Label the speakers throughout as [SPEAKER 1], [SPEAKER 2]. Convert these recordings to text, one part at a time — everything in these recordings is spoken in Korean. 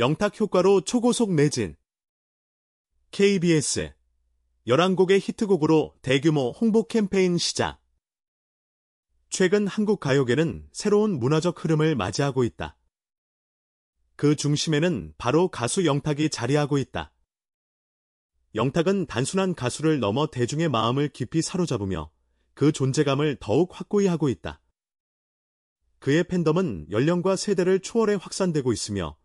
[SPEAKER 1] 영탁 효과로 초고속 매진. KBS 11곡의 히트곡으로 대규모 홍보 캠페인 시작. 최근 한국 가요계는 새로운 문화적 흐름을 맞이하고 있다. 그 중심에는 바로 가수 영탁이 자리하고 있다. 영탁은 단순한 가수를 넘어 대중의 마음을 깊이 사로잡으며 그 존재감을 더욱 확고히 하고 있다. 그의 팬덤은 연령과 세대를 초월해 확산되고 있으며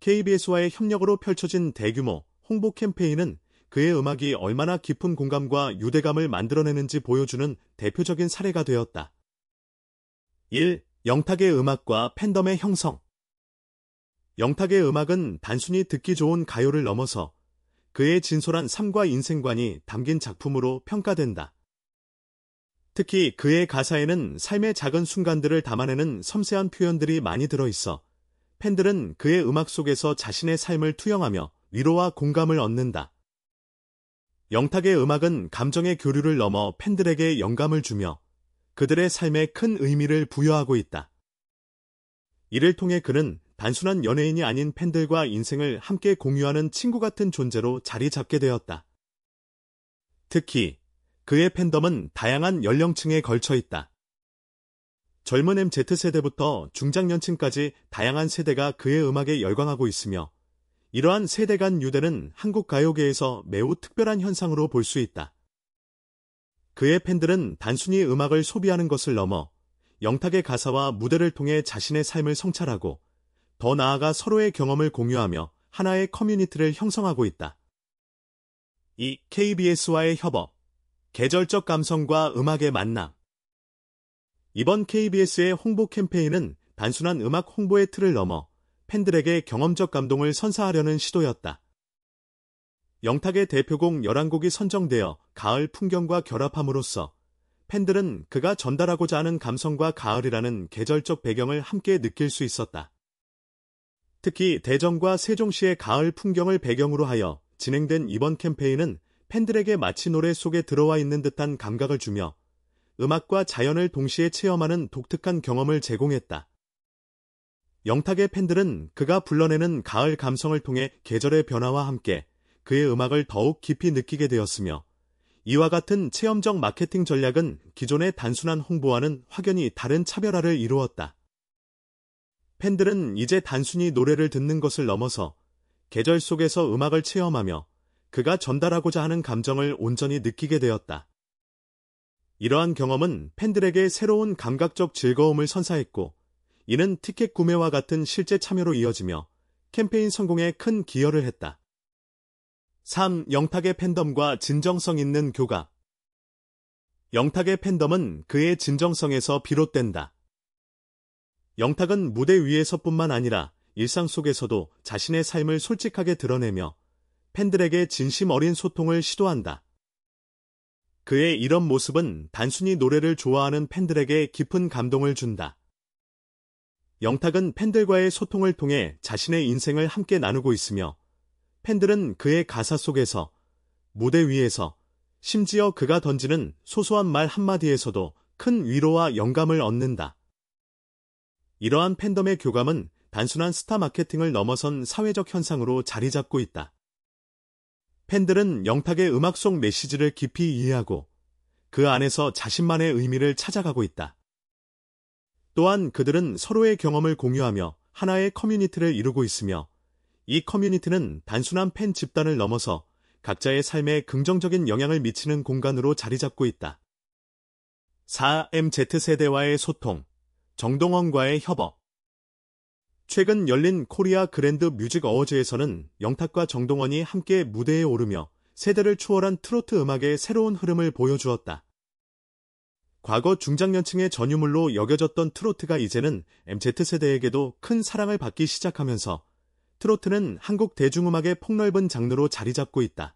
[SPEAKER 1] KBS와의 협력으로 펼쳐진 대규모 홍보 캠페인은 그의 음악이 얼마나 깊은 공감과 유대감을 만들어내는지 보여주는 대표적인 사례가 되었다. 1. 영탁의 음악과 팬덤의 형성 영탁의 음악은 단순히 듣기 좋은 가요를 넘어서 그의 진솔한 삶과 인생관이 담긴 작품으로 평가된다. 특히 그의 가사에는 삶의 작은 순간들을 담아내는 섬세한 표현들이 많이 들어있어 팬들은 그의 음악 속에서 자신의 삶을 투영하며 위로와 공감을 얻는다. 영탁의 음악은 감정의 교류를 넘어 팬들에게 영감을 주며 그들의 삶에 큰 의미를 부여하고 있다. 이를 통해 그는 단순한 연예인이 아닌 팬들과 인생을 함께 공유하는 친구 같은 존재로 자리 잡게 되었다. 특히 그의 팬덤은 다양한 연령층에 걸쳐 있다. 젊은 MZ세대부터 중장년층까지 다양한 세대가 그의 음악에 열광하고 있으며 이러한 세대 간 유대는 한국 가요계에서 매우 특별한 현상으로 볼 수 있다. 그의 팬들은 단순히 음악을 소비하는 것을 넘어 영탁의 가사와 무대를 통해 자신의 삶을 성찰하고 더 나아가 서로의 경험을 공유하며 하나의 커뮤니티를 형성하고 있다. 이 KBS와의 협업, 계절적 감성과 음악의 만남, 이번 KBS의 홍보 캠페인은 단순한 음악 홍보의 틀을 넘어 팬들에게 경험적 감동을 선사하려는 시도였다. 영탁의 대표곡 11곡이 선정되어 가을 풍경과 결합함으로써 팬들은 그가 전달하고자 하는 감성과 가을이라는 계절적 배경을 함께 느낄 수 있었다. 특히 대전과 세종시의 가을 풍경을 배경으로 하여 진행된 이번 캠페인은 팬들에게 마치 노래 속에 들어와 있는 듯한 감각을 주며 음악과 자연을 동시에 체험하는 독특한 경험을 제공했다. 영탁의 팬들은 그가 불러내는 가을 감성을 통해 계절의 변화와 함께 그의 음악을 더욱 깊이 느끼게 되었으며 이와 같은 체험적 마케팅 전략은 기존의 단순한 홍보와는 확연히 다른 차별화를 이루었다. 팬들은 이제 단순히 노래를 듣는 것을 넘어서 계절 속에서 음악을 체험하며 그가 전달하고자 하는 감정을 온전히 느끼게 되었다. 이러한 경험은 팬들에게 새로운 감각적 즐거움을 선사했고 이는 티켓 구매와 같은 실제 참여로 이어지며 캠페인 성공에 큰 기여를 했다. 3. 영탁의 팬덤과 진정성 있는 교가 영탁의 팬덤은 그의 진정성에서 비롯된다. 영탁은 무대 위에서뿐만 아니라 일상 속에서도 자신의 삶을 솔직하게 드러내며 팬들에게 진심 어린 소통을 시도한다. 그의 이런 모습은 단순히 노래를 좋아하는 팬들에게 깊은 감동을 준다. 영탁은 팬들과의 소통을 통해 자신의 인생을 함께 나누고 있으며 팬들은 그의 가사 속에서 무대 위에서 심지어 그가 던지는 소소한 말 한마디에서도 큰 위로와 영감을 얻는다. 이러한 팬덤의 교감은 단순한 스타 마케팅을 넘어선 사회적 현상으로 자리 잡고 있다. 팬들은 영탁의 음악 속 메시지를 깊이 이해하고 그 안에서 자신만의 의미를 찾아가고 있다. 또한 그들은 서로의 경험을 공유하며 하나의 커뮤니티를 이루고 있으며 이 커뮤니티는 단순한 팬 집단을 넘어서 각자의 삶에 긍정적인 영향을 미치는 공간으로 자리 잡고 있다. 4MZ세대와의 소통, 정동원과의 협업 최근 열린 코리아 그랜드 뮤직 어워즈에서는 영탁과 정동원이 함께 무대에 오르며 세대를 초월한 트로트 음악의 새로운 흐름을 보여주었다. 과거 중장년층의 전유물로 여겨졌던 트로트가 이제는 MZ세대에게도 큰 사랑을 받기 시작하면서 트로트는 한국 대중음악의 폭넓은 장르로 자리 잡고 있다.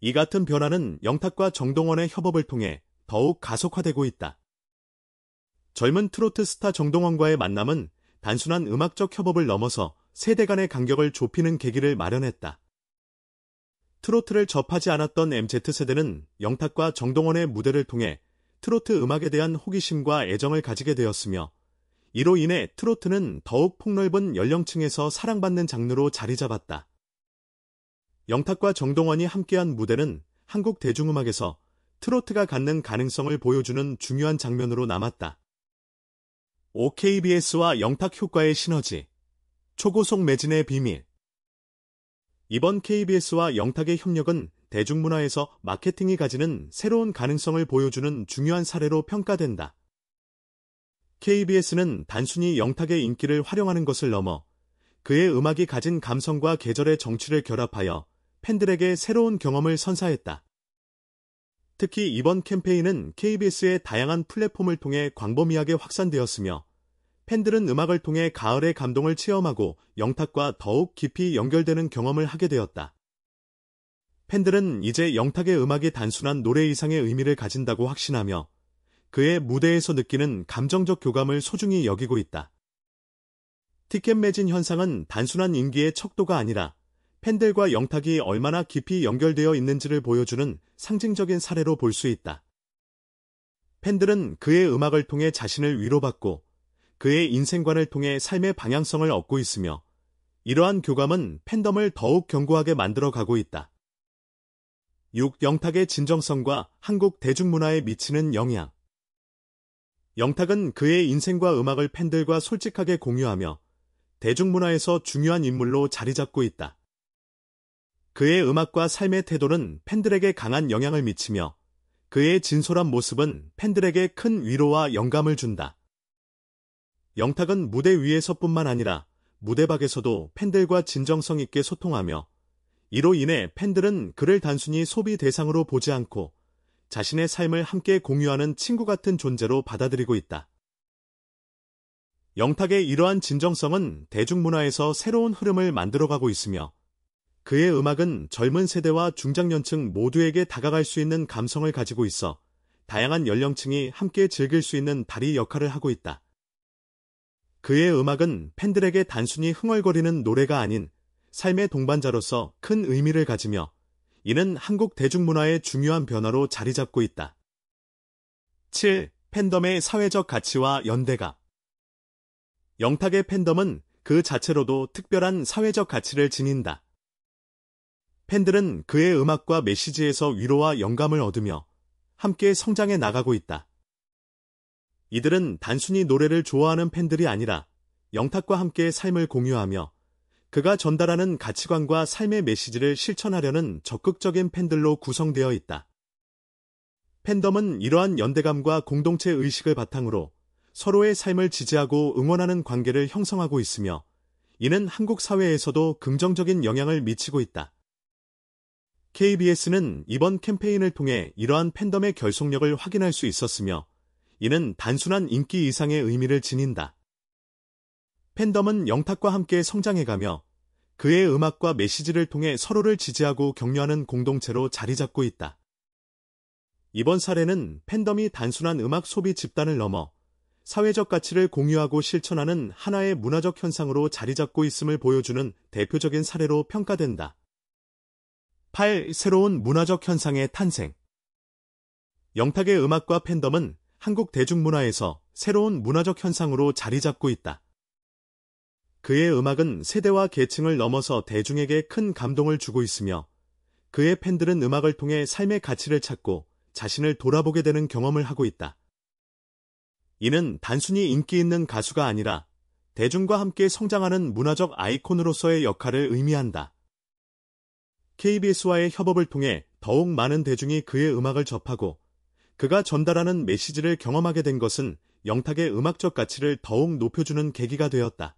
[SPEAKER 1] 이 같은 변화는 영탁과 정동원의 협업을 통해 더욱 가속화되고 있다. 젊은 트로트 스타 정동원과의 만남은 단순한 음악적 협업을 넘어서 세대 간의 간격을 좁히는 계기를 마련했다. 트로트를 접하지 않았던 MZ세대는 영탁과 정동원의 무대를 통해 트로트 음악에 대한 호기심과 애정을 가지게 되었으며 이로 인해 트로트는 더욱 폭넓은 연령층에서 사랑받는 장르로 자리 잡았다. 영탁과 정동원이 함께한 무대는 한국 대중음악에서 트로트가 갖는 가능성을 보여주는 중요한 장면으로 남았다. OKBS와 영탁 효과의 시너지. 초고속 매진의 비밀. 이번 KBS와 영탁의 협력은 대중문화에서 마케팅이 가지는 새로운 가능성을 보여주는 중요한 사례로 평가된다. KBS는 단순히 영탁의 인기를 활용하는 것을 넘어 그의 음악이 가진 감성과 계절의 정취를 결합하여 팬들에게 새로운 경험을 선사했다. 특히 이번 캠페인은 KBS의 다양한 플랫폼을 통해 광범위하게 확산되었으며 팬들은 음악을 통해 가을의 감동을 체험하고 영탁과 더욱 깊이 연결되는 경험을 하게 되었다. 팬들은 이제 영탁의 음악이 단순한 노래 이상의 의미를 가진다고 확신하며 그의 무대에서 느끼는 감정적 교감을 소중히 여기고 있다. 티켓 매진 현상은 단순한 인기의 척도가 아니라 팬들과 영탁이 얼마나 깊이 연결되어 있는지를 보여주는 상징적인 사례로 볼 수 있다. 팬들은 그의 음악을 통해 자신을 위로받고 그의 인생관을 통해 삶의 방향성을 얻고 있으며 이러한 교감은 팬덤을 더욱 견고하게 만들어 가고 있다. 6. 영탁의 진정성과 한국 대중문화에 미치는 영향 영탁은 그의 인생과 음악을 팬들과 솔직하게 공유하며 대중문화에서 중요한 인물로 자리 잡고 있다. 그의 음악과 삶의 태도는 팬들에게 강한 영향을 미치며 그의 진솔한 모습은 팬들에게 큰 위로와 영감을 준다. 영탁은 무대 위에서뿐만 아니라 무대 밖에서도 팬들과 진정성 있게 소통하며 이로 인해 팬들은 그를 단순히 소비 대상으로 보지 않고 자신의 삶을 함께 공유하는 친구 같은 존재로 받아들이고 있다. 영탁의 이러한 진정성은 대중문화에서 새로운 흐름을 만들어가고 있으며 그의 음악은 젊은 세대와 중장년층 모두에게 다가갈 수 있는 감성을 가지고 있어 다양한 연령층이 함께 즐길 수 있는 다리 역할을 하고 있다. 그의 음악은 팬들에게 단순히 흥얼거리는 노래가 아닌 삶의 동반자로서 큰 의미를 가지며 이는 한국 대중문화의 중요한 변화로 자리 잡고 있다. 7. 팬덤의 사회적 가치와 연대가 영탁의 팬덤은 그 자체로도 특별한 사회적 가치를 지닌다. 팬들은 그의 음악과 메시지에서 위로와 영감을 얻으며 함께 성장해 나가고 있다. 이들은 단순히 노래를 좋아하는 팬들이 아니라 영탁과 함께 삶을 공유하며 그가 전달하는 가치관과 삶의 메시지를 실천하려는 적극적인 팬들로 구성되어 있다. 팬덤은 이러한 연대감과 공동체 의식을 바탕으로 서로의 삶을 지지하고 응원하는 관계를 형성하고 있으며 이는 한국 사회에서도 긍정적인 영향을 미치고 있다. KBS는 이번 캠페인을 통해 이러한 팬덤의 결속력을 확인할 수 있었으며 이는 단순한 인기 이상의 의미를 지닌다. 팬덤은 영탁과 함께 성장해가며 그의 음악과 메시지를 통해 서로를 지지하고 격려하는 공동체로 자리 잡고 있다. 이번 사례는 팬덤이 단순한 음악 소비 집단을 넘어 사회적 가치를 공유하고 실천하는 하나의 문화적 현상으로 자리 잡고 있음을 보여주는 대표적인 사례로 평가된다. 8. 새로운 문화적 현상의 탄생 영탁의 음악과 팬덤은 한국 대중문화에서 새로운 문화적 현상으로 자리 잡고 있다. 그의 음악은 세대와 계층을 넘어서 대중에게 큰 감동을 주고 있으며 그의 팬들은 음악을 통해 삶의 가치를 찾고 자신을 돌아보게 되는 경험을 하고 있다. 이는 단순히 인기 있는 가수가 아니라 대중과 함께 성장하는 문화적 아이콘으로서의 역할을 의미한다. KBS와의 협업을 통해 더욱 많은 대중이 그의 음악을 접하고 그가 전달하는 메시지를 경험하게 된 것은 영탁의 음악적 가치를 더욱 높여주는 계기가 되었다.